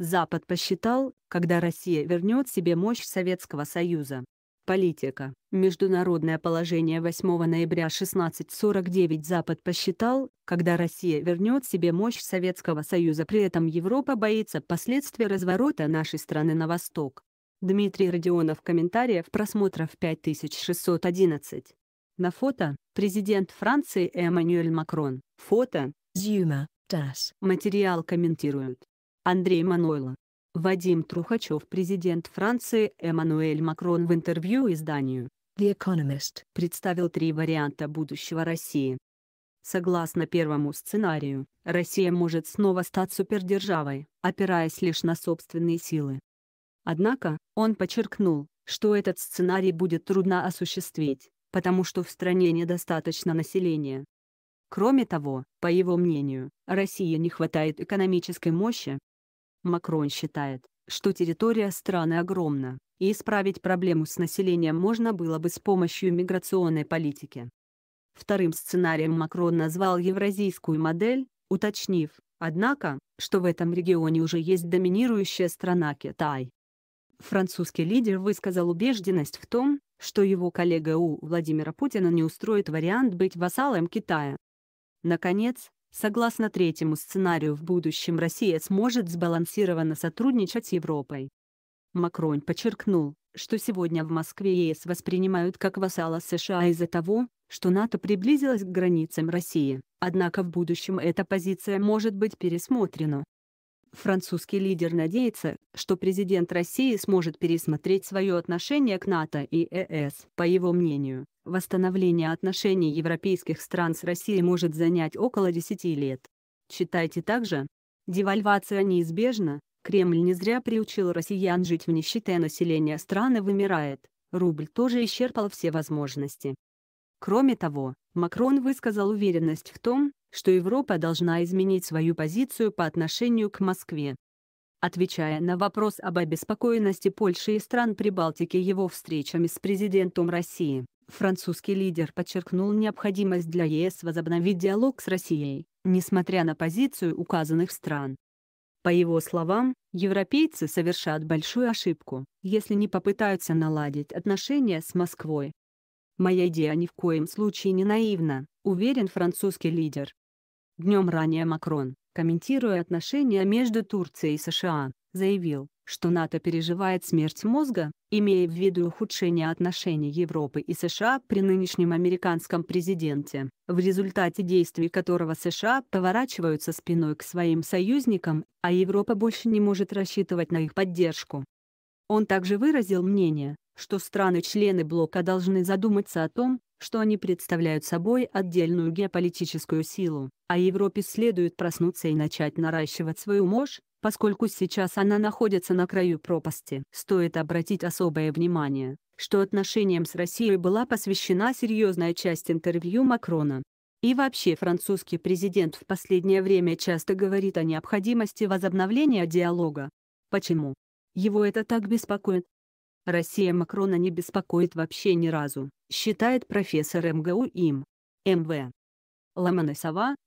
Запад посчитал, когда Россия вернет себе мощь Советского Союза. Политика. Международное положение 8 ноября 1649 Запад посчитал, когда Россия вернет себе мощь Советского Союза при этом Европа боится последствий разворота нашей страны на восток. Дмитрий Родионов комментариев просмотров 5611. На фото – президент Франции Эммануэль Макрон. Фото – Зюма, ТАСС. Материал комментируют. Андрей Манойло. Вадим Трухачев Президент Франции Эммануэль Макрон в интервью изданию The Economist представил три варианта будущего России. Согласно первому сценарию, Россия может снова стать супердержавой, опираясь лишь на собственные силы. Однако, он подчеркнул, что этот сценарий будет трудно осуществить, потому что в стране недостаточно населения. Кроме того, по его мнению, России не хватает экономической мощи, Макрон считает, что территория страны огромна, и исправить проблему с населением можно было бы с помощью миграционной политики. Вторым сценарием Макрон назвал евразийскую модель, уточнив, однако, что в этом регионе уже есть доминирующая страна Китай. Французский лидер высказал убежденность в том, что его коллега У Владимира Путина не устроит вариант быть вассалом Китая. Наконец, Согласно третьему сценарию, в будущем Россия сможет сбалансированно сотрудничать с Европой. Макрон подчеркнул, что сегодня в Москве ЕС воспринимают как вассала США из-за того, что НАТО приблизилось к границам России, однако в будущем эта позиция может быть пересмотрена, Французский лидер надеется, что президент России сможет пересмотреть свое отношение к НАТО и ЕС. Э По его мнению, восстановление отношений европейских стран с Россией может занять около 10 лет. Читайте также. Девальвация неизбежна, Кремль не зря приучил россиян жить в нищете, а население страны вымирает, рубль тоже исчерпал все возможности. Кроме того, Макрон высказал уверенность в том, что Европа должна изменить свою позицию по отношению к Москве. Отвечая на вопрос об обеспокоенности Польши и стран Прибалтики его встречами с президентом России, французский лидер подчеркнул необходимость для ЕС возобновить диалог с Россией, несмотря на позицию указанных стран. По его словам, европейцы совершат большую ошибку, если не попытаются наладить отношения с Москвой, Моя идея ни в коем случае не наивна, уверен французский лидер. Днем ранее Макрон, комментируя отношения между Турцией и США, заявил, что НАТО переживает смерть мозга, имея в виду ухудшение отношений Европы и США при нынешнем американском президенте, в результате действий которого США поворачиваются спиной к своим союзникам, а Европа больше не может рассчитывать на их поддержку. Он также выразил мнение, что страны-члены блока должны задуматься о том, что они представляют собой отдельную геополитическую силу, а Европе следует проснуться и начать наращивать свою мощь, поскольку сейчас она находится на краю пропасти. Стоит обратить особое внимание, что отношениям с Россией была посвящена серьезная часть интервью Макрона. И вообще французский президент в последнее время часто говорит о необходимости возобновления диалога. Почему? Его это так беспокоит? Россия Макрона не беспокоит вообще ни разу, считает профессор МГУ им. МВ. Ламана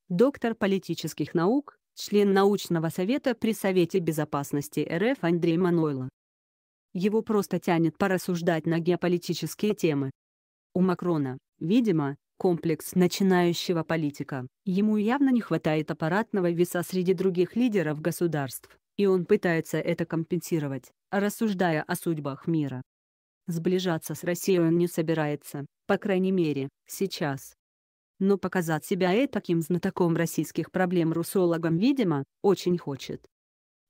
доктор политических наук, член научного совета при Совете безопасности РФ Андрей Манойло. Его просто тянет порассуждать на геополитические темы. У Макрона, видимо, комплекс начинающего политика, ему явно не хватает аппаратного веса среди других лидеров государств и он пытается это компенсировать, рассуждая о судьбах мира. Сближаться с Россией он не собирается, по крайней мере, сейчас. Но показать себя этаким знатоком российских проблем русологом, видимо, очень хочет.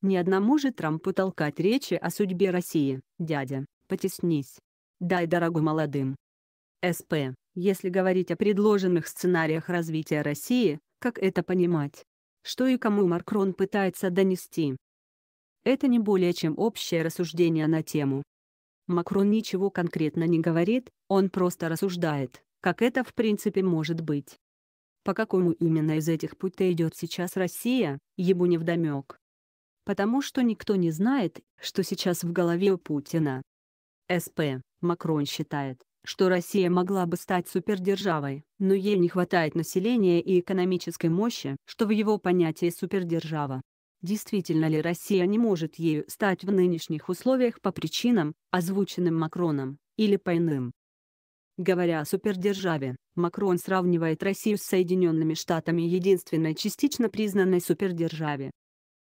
Ни одному же Трампу толкать речи о судьбе России, дядя, потеснись. Дай дорогу молодым. СП, если говорить о предложенных сценариях развития России, как это понимать? Что и кому Маркрон пытается донести? Это не более чем общее рассуждение на тему. Макрон ничего конкретно не говорит, он просто рассуждает, как это в принципе может быть. По какому именно из этих путей идет сейчас Россия, ему не вдомек. Потому что никто не знает, что сейчас в голове у Путина. СП, Макрон считает, что Россия могла бы стать супердержавой, но ей не хватает населения и экономической мощи, что в его понятии супердержава Действительно ли Россия не может ею стать в нынешних условиях по причинам, озвученным Макроном, или по иным? Говоря о супердержаве, Макрон сравнивает Россию с Соединенными Штатами единственной частично признанной супердержаве.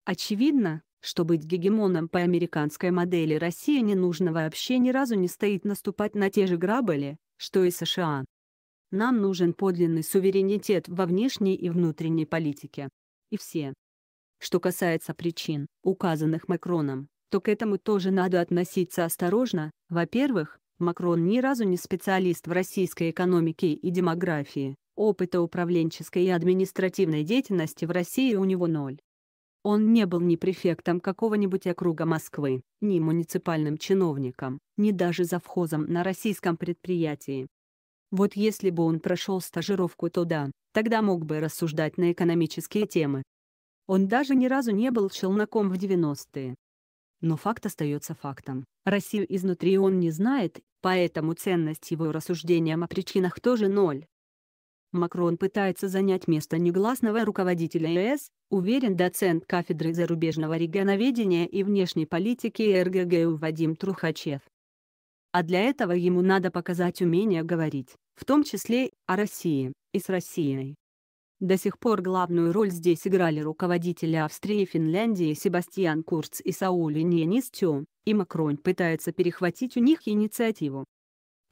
Очевидно, что быть гегемоном по американской модели России не нужно вообще ни разу не стоит наступать на те же грабли, что и США. Нам нужен подлинный суверенитет во внешней и внутренней политике. И все, что касается причин, указанных Макроном, то к этому тоже надо относиться осторожно. Во-первых, Макрон ни разу не специалист в российской экономике и демографии. Опыта управленческой и административной деятельности в России у него ноль. Он не был ни префектом какого-нибудь округа Москвы, ни муниципальным чиновником, ни даже завхозом на российском предприятии. Вот если бы он прошел стажировку туда, тогда мог бы рассуждать на экономические темы, он даже ни разу не был челноком в 90-е. Но факт остается фактом. Россию изнутри он не знает, поэтому ценность его рассуждениям о причинах тоже ноль. Макрон пытается занять место негласного руководителя ЕС, уверен доцент кафедры зарубежного регионоведения и внешней политики РГГУ Вадим Трухачев. А для этого ему надо показать умение говорить, в том числе, о России, и с Россией. До сих пор главную роль здесь играли руководители Австрии и Финляндии Себастьян Курц и Саули Ненистю, и Макрон пытается перехватить у них инициативу.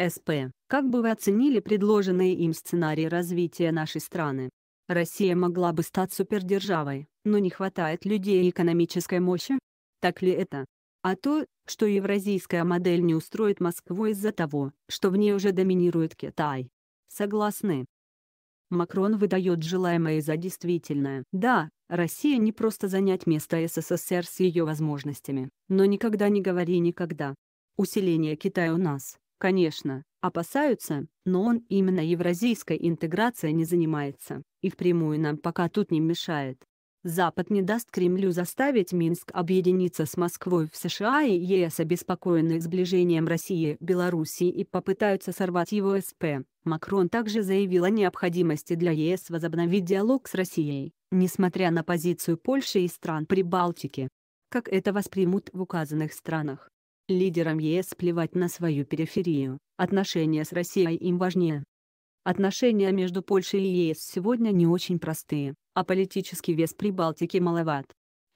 СП. Как бы вы оценили предложенные им сценарии развития нашей страны? Россия могла бы стать супердержавой, но не хватает людей и экономической мощи? Так ли это? А то, что евразийская модель не устроит Москву из-за того, что в ней уже доминирует Китай. Согласны, Макрон выдает желаемое за действительное. Да, Россия не просто занять место СССР с ее возможностями, но никогда не говори никогда. Усиление Китая у нас, конечно, опасаются, но он именно евразийской интеграцией не занимается, и впрямую нам пока тут не мешает. Запад не даст Кремлю заставить Минск объединиться с Москвой в США и ЕС обеспокоены сближением России, Белоруссии и попытаются сорвать его СП. Макрон также заявил о необходимости для ЕС возобновить диалог с Россией, несмотря на позицию Польши и стран Прибалтики. Как это воспримут в указанных странах? Лидерам ЕС плевать на свою периферию, отношения с Россией им важнее. Отношения между Польшей и ЕС сегодня не очень простые, а политический вес Прибалтики маловат.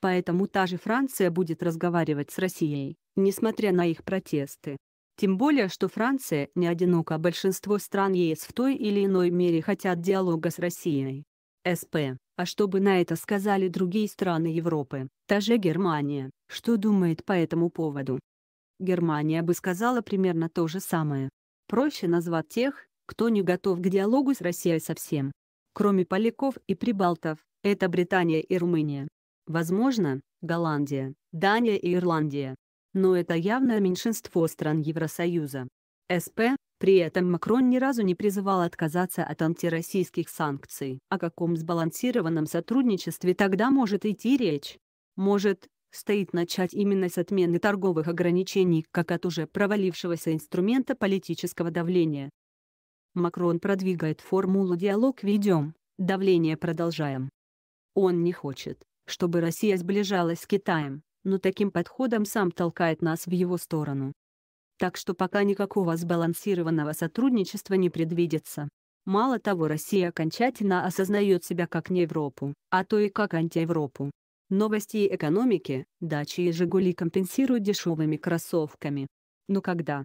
Поэтому та же Франция будет разговаривать с Россией, несмотря на их протесты. Тем более, что Франция не одинока, большинство стран ЕС в той или иной мере хотят диалога с Россией. СП. А чтобы на это сказали другие страны Европы, та же Германия, что думает по этому поводу? Германия бы сказала примерно то же самое. Проще назвать тех, кто не готов к диалогу с Россией совсем? Кроме поляков и прибалтов, это Британия и Румыния. Возможно, Голландия, Дания и Ирландия. Но это явное меньшинство стран Евросоюза. СП, при этом Макрон ни разу не призывал отказаться от антироссийских санкций. О каком сбалансированном сотрудничестве тогда может идти речь? Может, стоит начать именно с отмены торговых ограничений как от уже провалившегося инструмента политического давления. Макрон продвигает формулу «диалог ведем, давление продолжаем». Он не хочет, чтобы Россия сближалась с Китаем, но таким подходом сам толкает нас в его сторону. Так что пока никакого сбалансированного сотрудничества не предвидится. Мало того, Россия окончательно осознает себя как не Европу, а то и как антиевропу. Новости и экономики, дачи и «Жигули» компенсируют дешевыми кроссовками. Но когда,